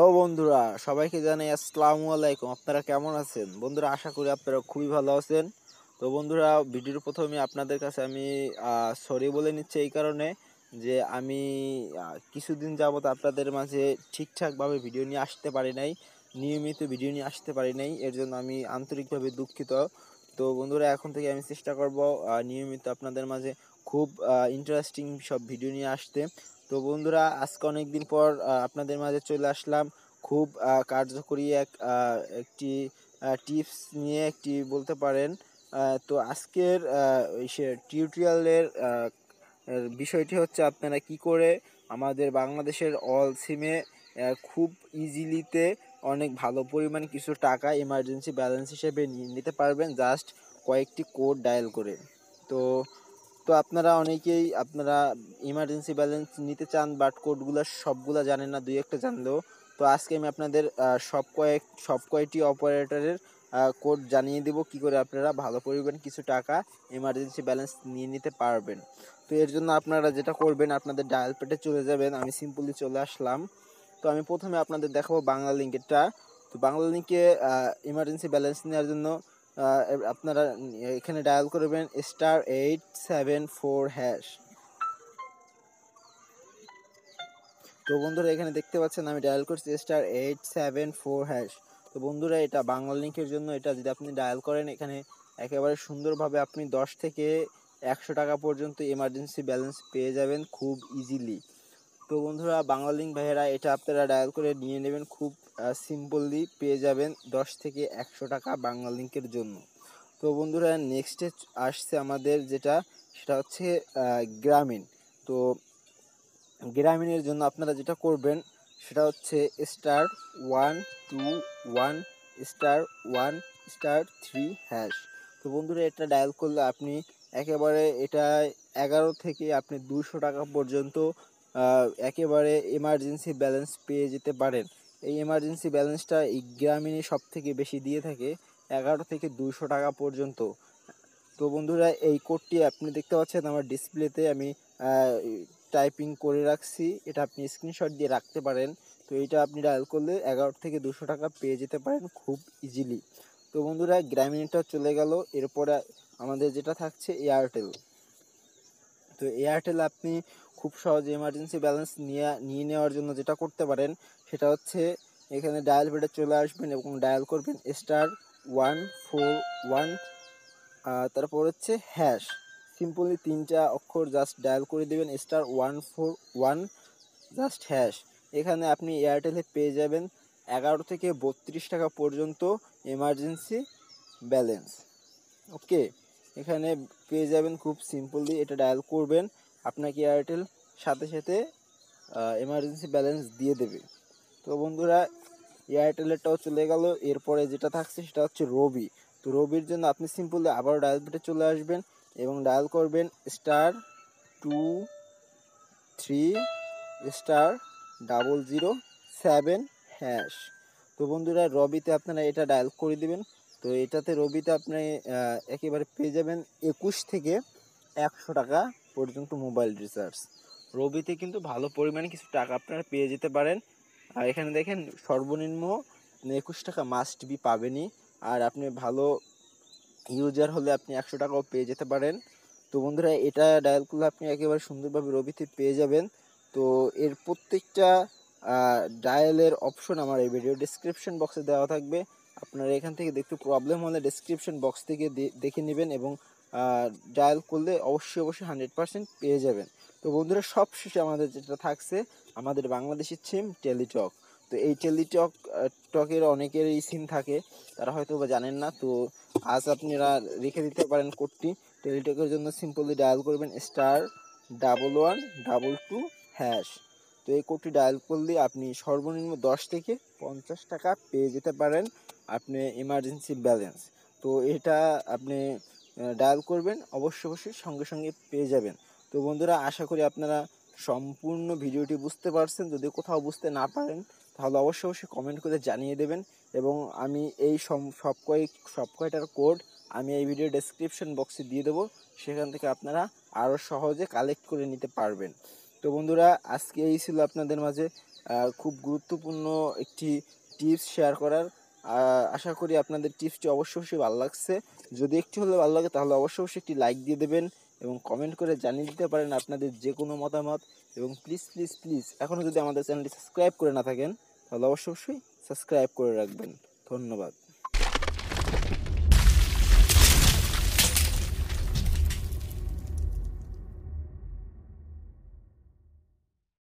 তো বন্ধুরা সবাইকে জানাই আসসালামু আলাইকুম আপনারা কেমন আছেন বন্ধুরা আশা করি আপনারা খুবই ভালো আছেন তো বন্ধুরা ভিডিওর প্রথমে আপনাদের কাছে আমি সরি বলে নিচ্ছি এই কারণে যে আমি কিছুদিন যাবৎ আপনাদের মাঝে ঠিকঠাকভাবে ভিডিও নিয়ে আসতে পারি নাই নিয়মিত ভিডিও নিয়ে আসতে পারি নাই এর জন্য আমি আন্তরিকভাবে দুঃখিত তো বন্ধুরা এখন থেকে আমি চেষ্টা করব নিয়মিত আপনাদের মাঝে খুব ইন্টারেস্টিং সব ভিডিও নিয়ে আসতে তো বন্ধুরা আজকে অনেক দিন পর আপনাদের মাঝে চলে আসলাম খুব কার্যকরী এক একটি টিপস নিয়ে একটি বলতে পারেন তো আজকের সে টিউটোরিয়ালের বিষয়টি হচ্ছে আপনারা কি করে আমাদের বাংলাদেশের অল সিমে খুব ইজিলিতে অনেক ভালো পরিমাণ কিছু টাকা ইমার্জেন্সি ব্যালেন্স হিসেবে নিয়ে নিতে পারবেন জাস্ট কয়েকটি কোড ডায়াল করে তো তো আপনারা অনেকেই আপনারা ইমার্জেন্সি ব্যালেন্স নিতে চান বাট কোডগুলো সবগুলো জানেন না দুই একটা জানলেও তো আজকে আমি আপনাদের সব কয়েক সব কয়টি অপারেটরের কোড জানিয়ে দেব কি করে আপনারা ভালো করবেন কিছু টাকা ইমার্জেন্সি ব্যালেন্স নিয়ে নিতে পারবেন তো এর জন্য আপনারা যেটা করবেন আপনাদের ডায়াল পেটে চলে যাবেন আমি সিম্পলি চলে আসলাম তো আমি প্রথমে আপনাদের দেখাবো বাংলা লিঙ্কেরটা তো বাংলা লিঙ্কে ইমার্জেন্সি ব্যালেন্স নেওয়ার জন্য আপনারা এখানে ডায়াল করবেন star eight seven four hash তো বন্ধুরা এখানে দেখতে পাচ্ছেন আমি ডায়াল করছি star eight seven four hash তো বন্ধুরা এটা বাংলা লিঙ্কের জন্য এটা যদি আপনি ডায়াল করেন এখানে একেবারে সুন্দরভাবে আপনি দশ থেকে একশো টাকা পর্যন্ত এমার্জেন্সি ব্যালেন্স পেয়ে যাবেন খুব ইজিলি তো বন্ধুরা বাংলালিঙ্ক ভাইয়েরা এটা আপনারা ডায়াল করে নিয়ে নেবেন খুব সিম্পললি পেয়ে যাবেন দশ থেকে একশো টাকা বাংলালিঙ্কের জন্য তো বন্ধুরা নেক্সটে আসছে আমাদের যেটা সেটা হচ্ছে গ্রামীণ তো গ্রামীণের জন্য আপনারা যেটা করবেন সেটা হচ্ছে star one two one star one star three hash তো বন্ধুরা এটা ডায়াল করলে আপনি একেবারে এটা এগারো থেকে আপনি দুশো টাকা পর্যন্ত একেবারে এমার্জেন্সি ব্যালেন্স পেয়ে যেতে পারেন এই এমার্জেন্সি ব্যালেন্সটা এই গ্রামীণে সব থেকে বেশি দিয়ে থাকে এগারো থেকে দুশো টাকা পর্যন্ত তো বন্ধুরা এই কোডটি আপনি দেখতে পাচ্ছেন আমার ডিসপ্লেতে আমি টাইপিং করে রাখছি এটা আপনি স্ক্রিনশট দিয়ে রাখতে পারেন তো এটা আপনি ডায়াল করলে এগারো থেকে দুশো টাকা পেয়ে যেতে পারেন খুব ইজিলি তো বন্ধুরা গ্রামীণটা চলে গেল এরপরে আমাদের যেটা থাকছে এয়ারটেল তো এয়ারটেল আপনি খুব সহজে এমার্জেন্সি ব্যালেন্স নিয়ে নিয়ে নেওয়ার জন্য যেটা করতে পারেন সেটা হচ্ছে এখানে ডায়াল বেডে চলে আসবেন এবং ডায়াল করবেন স্টার ওয়ান ফোর ওয়ান তারপর হচ্ছে হ্যাশ সিম্পলি তিনটা অক্ষর জাস্ট ডায়াল করে দেবেন star one four one just hash এখানে আপনি এয়ারটেলে পেয়ে যাবেন এগারো থেকে বত্রিশ টাকা পর্যন্ত এমার্জেন্সি ব্যালেন্স ওকে এখানে পেয়ে যাবেন খুব সিম্পলি এটা ডায়াল করবেন আপনাকে এয়ারটেল সাথে সাথে এমার্জেন্সি ব্যালেন্স দিয়ে দেবে তো বন্ধুরা এয়ারটেলেরটাও চলে গেল এরপরে যেটা থাকছে সেটা হচ্ছে রবি তো রবির জন্য আপনি সিম্পলি আবার ডায়াল পেটে চলে আসবেন এবং ডায়াল করবেন star two three star double zero seven hash তো বন্ধুরা রবিতে আপনারা এটা ডায়াল করে দেবেন তো এটাতে রবিতে আপনি একেবারে পেয়ে যাবেন একুশ থেকে একশো টাকা পর্যন্ত মোবাইল রিচার্জ রবিতে কিন্তু ভালো পরিমাণে কিছু টাকা আপনারা পেয়ে যেতে পারেন আর এখানে দেখেন সর্বনিম্ন একুশ টাকা মাস্ট বি পাবেনই আর আপনি ভালো ইউজার হলে আপনি একশো টাকাও পেয়ে যেতে পারেন তো বন্ধুরা এটা ডায়ালগুলো আপনি একেবারে সুন্দরভাবে রবিতে পেয়ে যাবেন তো এর প্রত্যেকটা ডায়ালের অপশন আমার এই ভিডিও ডিসক্রিপশন বক্সে দেওয়া থাকবে আপনারা এখান থেকে দেখতে প্রবলেম হলে ডিসক্রিপশন বক্স থেকে দেখে নেবেন এবং ডায়াল করলে অবশ্যই অবশ্যই হান্ড্রেড পারসেন্ট পেয়ে যাবেন তো বন্ধুরা সবশেষে আমাদের যেটা থাকছে আমাদের বাংলাদেশের সিম টেলিটক তো এই টেলিটক টকের অনেকেরই সিম থাকে তারা হয়তো বা জানেন না তো আজ আপনারা রেখে দিতে পারেন কোডটি টেলিটকের জন্য সিম্পলি ডায়াল করবেন star double one double two hash তো এই কোডটি ডায়াল করলে আপনি সর্বনিম্ন দশ থেকে পঞ্চাশ টাকা পেয়ে যেতে পারেন আপনি ইমার্জেন্সি ব্যালেন্স তো এটা আপনি ডায়াল করবেন অবশ্য অবশ্যই সঙ্গে সঙ্গে পেয়ে যাবেন তো বন্ধুরা আশা করি আপনারা সম্পূর্ণ ভিডিওটি বুঝতে পারছেন যদি কোথাও বুঝতে না পারেন তাহলে অবশ্য অবশ্যই কমেন্ট করে জানিয়ে দেবেন এবং আমি এই সব কয়েক সব কয়টার কোড আমি এই ভিডিও ডেসক্রিপশন বক্সে দিয়ে দেবো সেখান থেকে আপনারা আরও সহজে কালেক্ট করে নিতে পারবেন তো বন্ধুরা আজকে এই ছিল আপনাদের মাঝে খুব গুরুত্বপূর্ণ একটি টিপস শেয়ার করার আশা করি আপনাদের টিপসটি অবশ্যই অবশ্যই ভালো লাগছে যদি একটি হলে ভালো লাগে তাহলে অবশ্যই অবশ্যই একটি লাইক দিয়ে দেবেন এবং কমেন্ট করে জানিয়ে দিতে পারেন আপনাদের যে কোনো মতামত এবং প্লিজ প্লিজ প্লিজ এখনও যদি আমাদের চ্যানেলটি সাবস্ক্রাইব করে না থাকেন তাহলে অবশ্যই অবশ্যই সাবস্ক্রাইব করে রাখবেন ধন্যবাদ